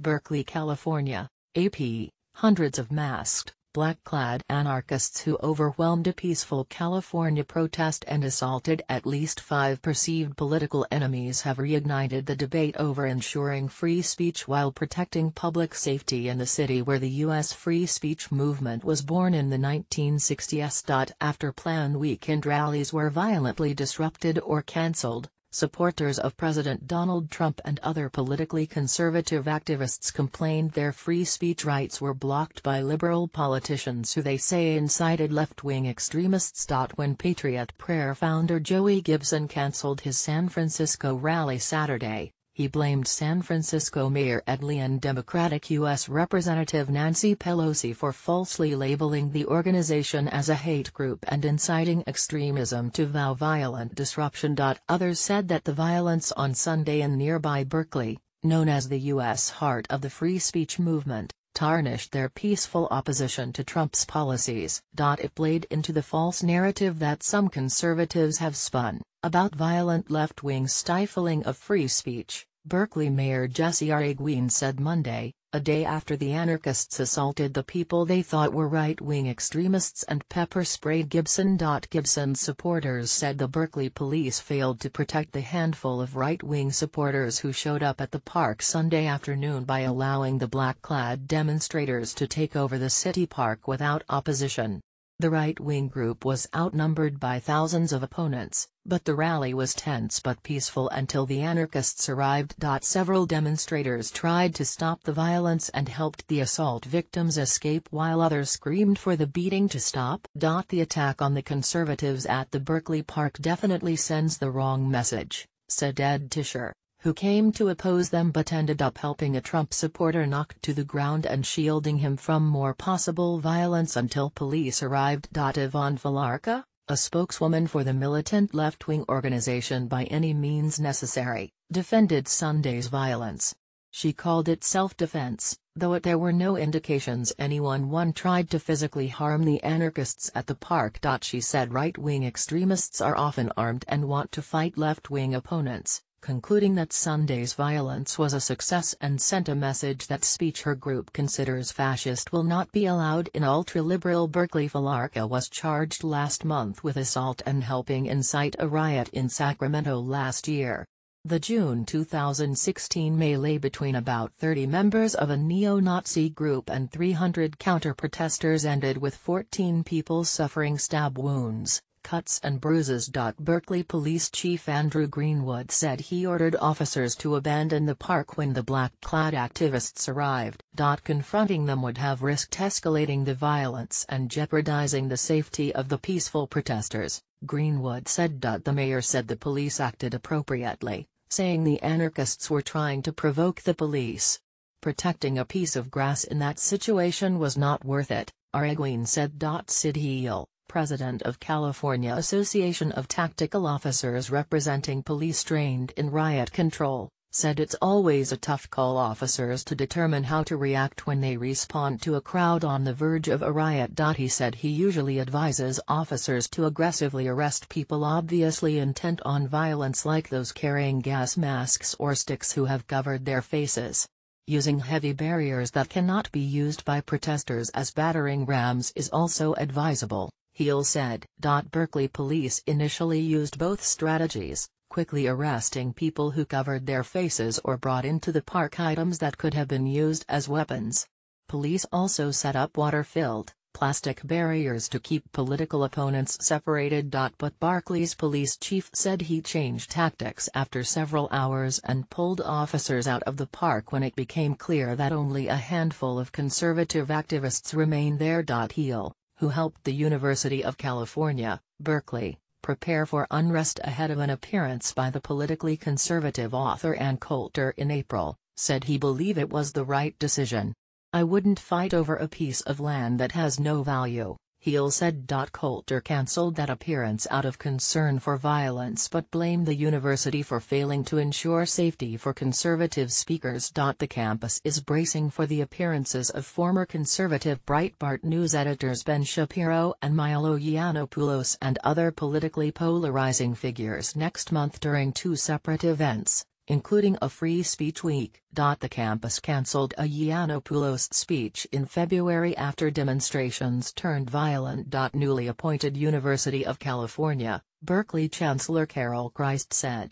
Berkeley, California, AP, hundreds of masked, black-clad anarchists who overwhelmed a peaceful California protest and assaulted at least five perceived political enemies have reignited the debate over ensuring free speech while protecting public safety in the city where the U.S. free speech movement was born in the 1960s. After planned weekend rallies were violently disrupted or cancelled, supporters of President Donald Trump and other politically conservative activists complained their free speech rights were blocked by liberal politicians who they say incited left-wing extremists. When Patriot Prayer founder Joey Gibson canceled his San Francisco rally Saturday, he blamed San Francisco Mayor Ed Lee and Democratic U.S. Representative Nancy Pelosi for falsely labeling the organization as a hate group and inciting extremism to vow violent disruption. Others said that the violence on Sunday in nearby Berkeley, known as the U.S. heart of the free speech movement, tarnished their peaceful opposition to Trump's policies. It played into the false narrative that some conservatives have spun, about violent left-wing stifling of free speech. Berkeley Mayor Jesse Arreguin said Monday, a day after the anarchists assaulted the people they thought were right-wing extremists and pepper-sprayed Gibson. Gibson supporters said the Berkeley police failed to protect the handful of right-wing supporters who showed up at the park Sunday afternoon by allowing the black-clad demonstrators to take over the city park without opposition. The right-wing group was outnumbered by thousands of opponents, but the rally was tense but peaceful until the anarchists arrived. Several demonstrators tried to stop the violence and helped the assault victims escape while others screamed for the beating to stop. The attack on the conservatives at the Berkeley Park definitely sends the wrong message, said Ed Tischer, who came to oppose them but ended up helping a Trump supporter knocked to the ground and shielding him from more possible violence until police arrived. Yvonne Villarca, a spokeswoman for the militant left-wing organization by any means necessary, defended Sunday's violence. She called it self-defense, though it, there were no indications anyone one tried to physically harm the anarchists at the park. She said right-wing extremists are often armed and want to fight left-wing opponents concluding that Sunday's violence was a success and sent a message that speech her group considers fascist will not be allowed in ultra-liberal Berkeley. Falarca was charged last month with assault and helping incite a riot in Sacramento last year. The June 2016 melee between about 30 members of a neo-Nazi group and 300 counter-protesters ended with 14 people suffering stab wounds cuts and bruises. Berkeley Police Chief Andrew Greenwood said he ordered officers to abandon the park when the black-clad activists arrived. Confronting them would have risked escalating the violence and jeopardizing the safety of the peaceful protesters, Greenwood said. The mayor said the police acted appropriately, saying the anarchists were trying to provoke the police. Protecting a piece of grass in that situation was not worth it, Arguin said. Sid Heil president of California Association of Tactical Officers representing police trained in riot control, said it's always a tough call officers to determine how to react when they respond to a crowd on the verge of a riot. He said he usually advises officers to aggressively arrest people obviously intent on violence like those carrying gas masks or sticks who have covered their faces. Using heavy barriers that cannot be used by protesters as battering rams is also advisable. Heal said. Berkeley police initially used both strategies, quickly arresting people who covered their faces or brought into the park items that could have been used as weapons. Police also set up water-filled, plastic barriers to keep political opponents separated. But Barclays police chief said he changed tactics after several hours and pulled officers out of the park when it became clear that only a handful of conservative activists remained there. Heal who helped the University of California, Berkeley, prepare for unrest ahead of an appearance by the politically conservative author Ann Coulter in April, said he believed it was the right decision. I wouldn't fight over a piece of land that has no value, Heal said. Coulter cancelled that appearance out of concern for violence but blamed the university for failing to ensure safety for conservative speakers. The campus is bracing for the appearances of former conservative Breitbart news editors Ben Shapiro and Milo Yiannopoulos and other politically polarizing figures next month during two separate events including a free speech week. The campus cancelled a Yiannopoulos speech in February after demonstrations turned violent. Newly appointed University of California, Berkeley Chancellor Carol Christ said,